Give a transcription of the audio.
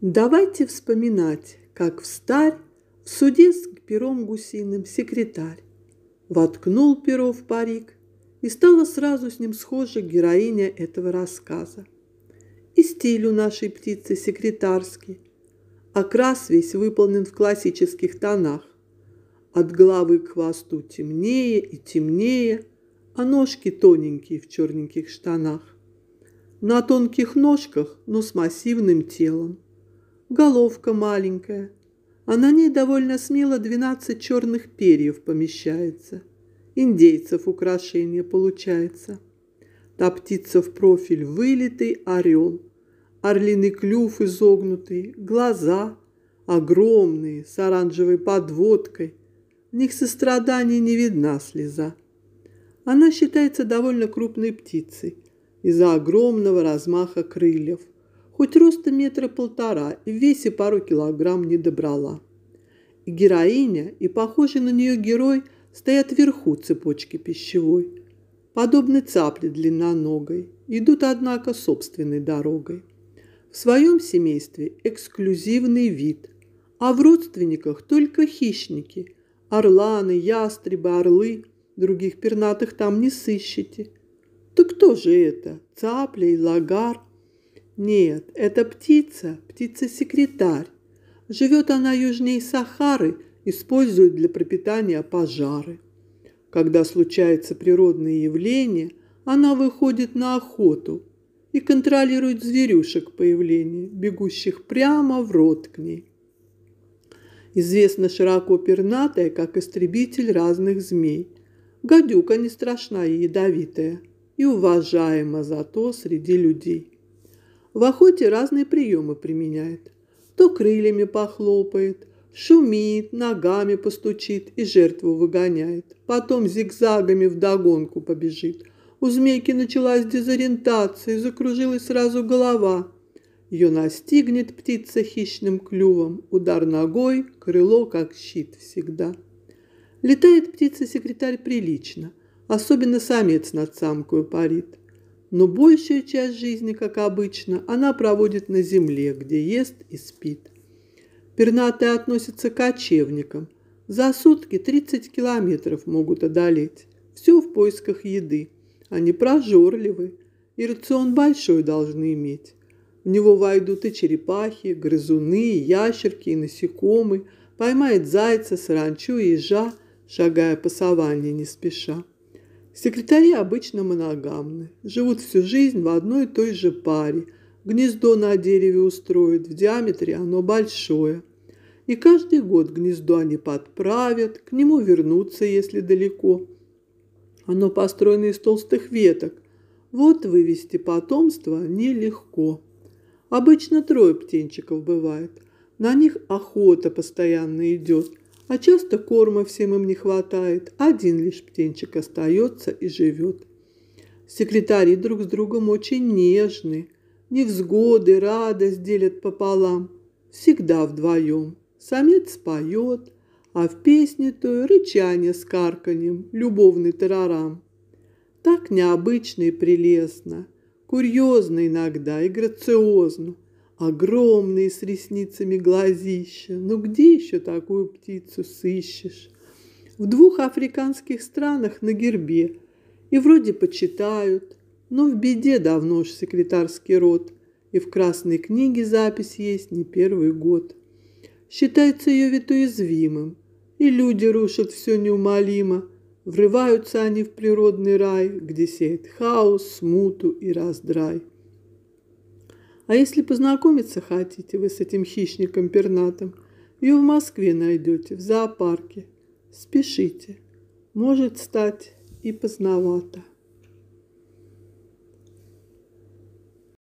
Давайте вспоминать, как в в суде с пером гусиным секретарь воткнул перо в парик и стала сразу с ним схожа героиня этого рассказа. И стиль у нашей птицы секретарский, окрас весь выполнен в классических тонах. От головы к хвосту темнее и темнее, а ножки тоненькие в черненьких штанах. На тонких ножках, но с массивным телом головка маленькая, а на ней довольно смело 12 черных перьев помещается. Индейцев украшение получается. Та птица в профиль вылитый орел, орлиный клюв изогнутый, глаза огромные, с оранжевой подводкой. В них сострадания не видна слеза. Она считается довольно крупной птицей из-за огромного размаха крыльев – хоть роста метра полтора и в весе пару килограмм не добрала. И героиня, и похожий на нее герой стоят вверху цепочки пищевой, подобны цапле длинноногой, идут, однако, собственной дорогой. В своем семействе эксклюзивный вид, а в родственниках только хищники – орланы, ястребы, орлы, других пернатых там не сыщете. Так кто же это? Цапля и лагар – нет, это птица, птица-секретарь. Живет она южнее Сахары, использует для пропитания пожары. Когда случаются природные явления, она выходит на охоту и контролирует зверюшек появления, бегущих прямо в рот к ней. Известна широко пернатая, как истребитель разных змей. Гадюка не страшна и ядовитая, и уважаема зато среди людей. В охоте разные приемы применяет. То крыльями похлопает, шумит, ногами постучит и жертву выгоняет. Потом зигзагами вдогонку побежит. У змейки началась дезориентация, и закружилась сразу голова. Ее настигнет птица хищным клювом, удар ногой, крыло как щит всегда. Летает птица-секретарь прилично, особенно самец над самкой парит но большую часть жизни, как обычно, она проводит на земле, где ест и спит. Пернатые относятся к кочевникам. За сутки 30 километров могут одолеть. Все в поисках еды. Они прожорливы и рацион большой должны иметь. В него войдут и черепахи, грызуны, и ящерки, и насекомые. Поймает зайца, саранчу и ежа, шагая по саванне не спеша. Секретари обычно моногамны, живут всю жизнь в одной и той же паре. Гнездо на дереве устроят, в диаметре оно большое. И каждый год гнездо они подправят, к нему вернутся, если далеко. Оно построено из толстых веток. Вот вывести потомство нелегко. Обычно трое птенчиков бывает. На них охота постоянно идет. А часто корма всем им не хватает. Один лишь птенчик остается и живет. Секретари друг с другом очень нежны. Невзгоды, радость делят пополам. Всегда вдвоем. Самец поет, а в песне то и рычание с карканьем, любовный террорам. Так необычно и прелестно, курьезно иногда и грациозно – огромные с ресницами глазища. Ну где еще такую птицу сыщешь? В двух африканских странах на гербе. И вроде почитают, но в беде давно ж секретарский род. И в Красной книге запись есть не первый год. Считается ее вид уязвимым, и люди рушат все неумолимо. Врываются они в природный рай, где сеет хаос, смуту и раздрай. А если познакомиться хотите вы с этим хищником-пернатым, ее в Москве найдете, в зоопарке. Спешите. Может стать и поздновато.